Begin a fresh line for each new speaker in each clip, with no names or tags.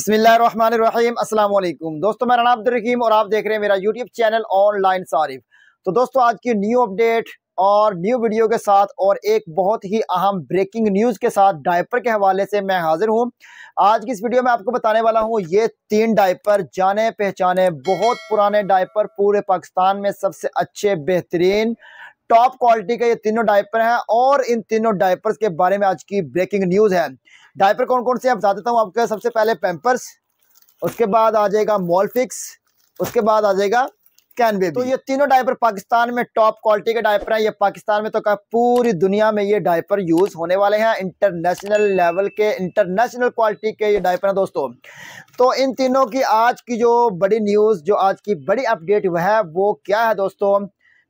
बसमीम दोस्तों मैं राना और आप देख रहे हैं मेरा यूट्यूब चैनल ऑनलाइन सारिफ तो दोस्तों आज की न्यू अपडेट और न्यू वीडियो के साथ और एक बहुत ही अहम ब्रेकिंग न्यूज़ के साथ डायपर के हवाले से मैं हाजिर हूँ आज की इस वीडियो में आपको बताने वाला हूँ ये तीन डायपर जाने पहचाने बहुत पुराने डायपर पूरे पाकिस्तान में सबसे अच्छे बेहतरीन टॉप क्वालिटी के ये तीनों डायपर हैं और इन तीनों डायपर्स के बारे में आज की ब्रेकिंग न्यूज़ है डायपर कौन कौन से आप बता देता हूँ आपके सबसे पहले पेम्पर्स उसके बाद आ जाएगा मॉलफिक्स उसके बाद आ जाएगा कैन बेबी तो ये तीनों डायपर पाकिस्तान में टॉप क्वालिटी के डायपर हैं ये पाकिस्तान में तो क्या पूरी दुनिया में ये डायपर यूज होने वाले हैं इंटरनेशनल लेवल के इंटरनेशनल क्वालिटी के ये डायपर हैं दोस्तों तो इन तीनों की आज की जो बड़ी न्यूज़ जो आज की बड़ी अपडेट वह है वो क्या है दोस्तों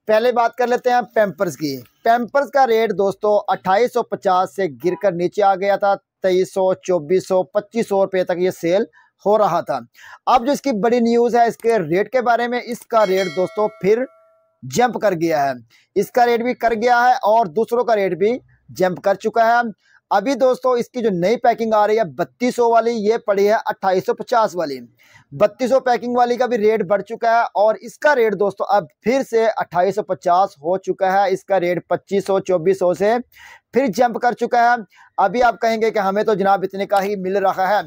पहले बात कर लेते हैं पैम्पर्स की पैम्पर्स का रेट दोस्तों 2850 से गिरकर नीचे आ गया था तेईस सौ चौबीस सौ पच्चीस सौ रुपये तक ये सेल हो रहा था अब जो इसकी बड़ी न्यूज़ है इसके रेट के बारे में इसका रेट दोस्तों फिर जंप कर गया है इसका रेट भी कर गया है और दूसरों का रेट भी जंप कर चुका है अभी दोस्तों इसकी जो नई पैकिंग आ रही है बत्तीस वाली ये पड़ी है अट्ठाईस वाली बत्तीस पैकिंग वाली का भी रेट बढ़ चुका है और इसका रेट दोस्तों अब फिर से 2850 हो चुका है इसका रेट 2500 2400 से फिर जंप कर चुका है अभी आप कहेंगे कि हमें तो जनाब इतने का ही मिल रहा है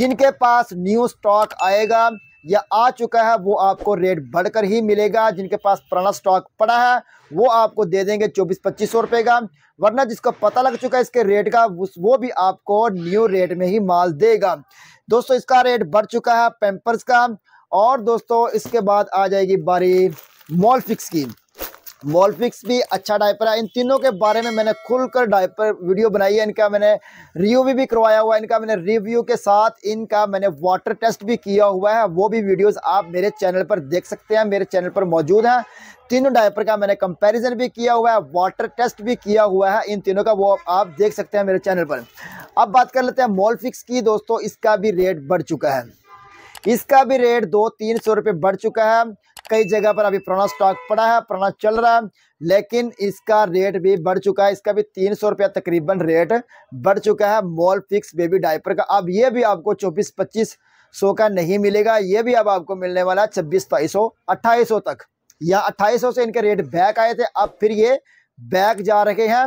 जिनके पास न्यू स्टॉक आएगा या आ चुका है वो आपको रेट बढ़कर ही मिलेगा जिनके पास पुराना स्टॉक पड़ा है वो आपको दे देंगे चौबीस पच्चीस सौ रुपये का वरना जिसको पता लग चुका है इसके रेट का वो भी आपको न्यू रेट में ही माल देगा दोस्तों इसका रेट बढ़ चुका है पेम्पर्स का और दोस्तों इसके बाद आ जाएगी बारी मॉल फिक्स की वॉलफिक्स भी अच्छा डायपर है इन तीनों के बारे में मैंने खुलकर डायपर वीडियो बनाई है इनका मैंने रिव्यू भी करवाया हुआ है इनका मैंने रिव्यू के साथ इनका मैंने वाटर टेस्ट भी किया हुआ है वो भी वीडियोस आप मेरे चैनल पर देख सकते हैं मेरे चैनल पर मौजूद हैं तीनों डायपर का मैंने कंपेरिजन भी किया हुआ है वाटर टेस्ट भी किया हुआ है इन तीनों का वो आप देख सकते हैं मेरे चैनल पर अब बात कर लेते हैं मॉलफिक्स की दोस्तों इसका भी रेट बढ़ चुका है इसका भी रेट दो तीन सौ रुपये बढ़ चुका है कई जगह पर अभी पुराना स्टॉक पड़ा है पुराना चल रहा है लेकिन इसका रेट भी बढ़ चुका है इसका भी तीन सौ रुपया तकरीबन रेट बढ़ चुका है मॉल फिक्स बेबी डायपर का अब ये भी आपको चौबीस पच्चीस सौ का नहीं मिलेगा ये भी अब आपको मिलने वाला है छब्बीस बाईस सौ अट्ठाईस सौ तक या अट्ठाईस सौ से इनके रेट बैक आए थे अब फिर ये बैक जा रहे हैं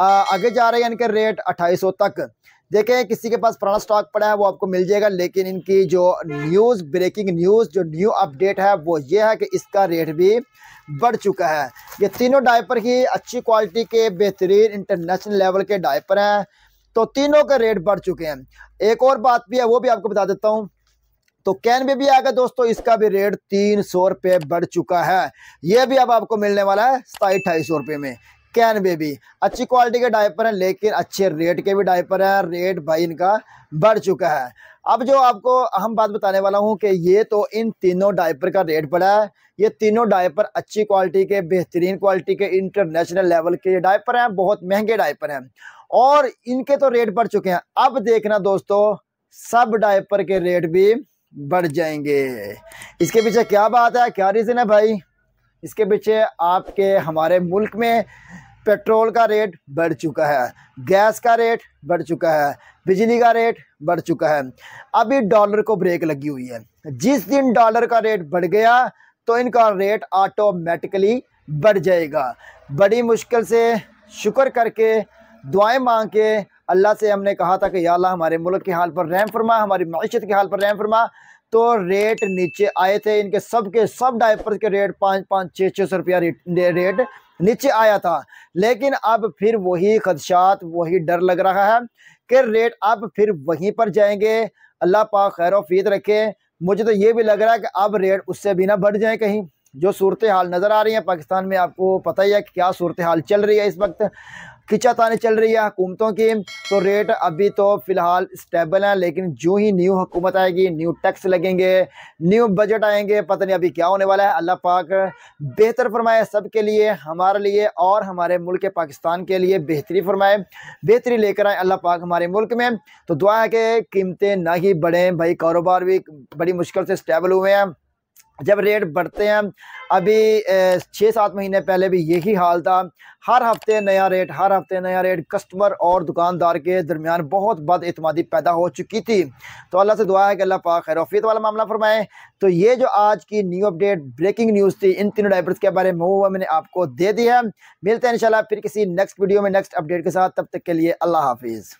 आगे जा रहे हैं इनके रेट अट्ठाईस सौ तक देखें किसी के पास पुराना स्टॉक पड़ा है वो आपको मिल जाएगा लेकिन इनकी जो न्यूज़ ब्रेकिंग न्यूज़ जो न्यू अपडेट है वो ये है कि इसका रेट भी बढ़ चुका है ये तीनों डायपर ही अच्छी क्वालिटी के बेहतरीन इंटरनेशनल लेवल के डायपर हैं तो तीनों के रेट बढ़ चुके हैं एक और बात भी है वो भी आपको बता देता हूँ तो कैन में भी आएगा दोस्तों इसका भी रेट तीन सौ रुपये बढ़ चुका है ये भी अब आपको मिलने वाला है सताई अठाई सौ रुपये में कैन बेबी अच्छी क्वालिटी के डायपर हैं लेकिन अच्छे रेट के भी डायपर हैं रेट भाई इनका बढ़ चुका है अब जो आपको अहम बात बताने वाला हूँ कि ये तो इन तीनों डायपर का रेट बढ़ा है ये तीनों डायपर अच्छी क्वालिटी के बेहतरीन क्वालिटी के इंटरनेशनल लेवल के ये डायपर हैं बहुत महंगे डायपर हैं और इनके तो रेट बढ़ चुके हैं अब देखना दोस्तों सब डायपर के रेट भी बढ़ जाएंगे इसके पीछे क्या बात है क्या रीज़न है भाई इसके पीछे आपके हमारे मुल्क में पेट्रोल का रेट बढ़ चुका है गैस का रेट बढ़ चुका है बिजली का रेट बढ़ चुका है अभी डॉलर को ब्रेक लगी हुई है जिस दिन डॉलर का रेट बढ़ गया तो इनका रेट ऑटोमेटिकली बढ़ जाएगा बड़ी मुश्किल से शुक्र करके दुआएं मांग के अल्लाह से हमने कहा था कि या अल्लाह हमारे मुल्क के हाल पर रहम फरमा हमारी मीशत के हाल पर रहम फरमा तो रेट नीचे आए थे इनके सब के सब डायपर के रेट पाँच पाँच छः छः सौ रुपया रेट नीचे आया था लेकिन अब फिर वही खदशात वही डर लग रहा है कि रेट अब फिर वहीं पर जाएंगे अल्लाह पाक खैर फीत रखे मुझे तो ये भी लग रहा है कि अब रेट उससे भी ना बढ़ जाए कहीं जो सूरत हाल नज़र आ रही है पाकिस्तान में आपको पता ही है कि क्या सूरत हाल चल रही है इस वक्त खिंचातानी चल रही है हुकूमतों की तो रेट अभी तो फ़िलहाल स्टेबल हैं लेकिन जो ही न्यू हुकूमत आएगी न्यू टैक्स लगेंगे न्यू बजट आएंगे पता नहीं अभी क्या होने वाला है अल्लाह पाक बेहतर फरमाए सब के लिए हमारे लिए और हमारे मुल्क पाकिस्तान के लिए बेहतरी फरमाए बेहतरी लेकर आए अल्लाह पाक हमारे मुल्क में तो दुआ है कि कीमतें ना ही बढ़ें भाई कारोबार भी बड़ी मुश्किल से स्टेबल हुए हैं जब रेट बढ़ते हैं अभी छः सात महीने पहले भी यही हाल था हर हफ्ते नया रेट हर हफ्ते नया रेट कस्टमर और दुकानदार के दरमियान बहुत बद एतमादी पैदा हो चुकी थी तो अल्लाह से दुआ है कि अल्लाह पाक खैरफीत वाला मामला फरमाए तो ये जो आज की न्यू अपडेट ब्रेकिंग न्यूज़ थी इन तीनों डाइवर्स के बारे में वो मैंने आपको दे दिया है मिलते हैं इन फिर किसी नेक्स्ट वीडियो में नेक्स्ट अपडेट के साथ तब तक के लिए अल्लाह हाफिज़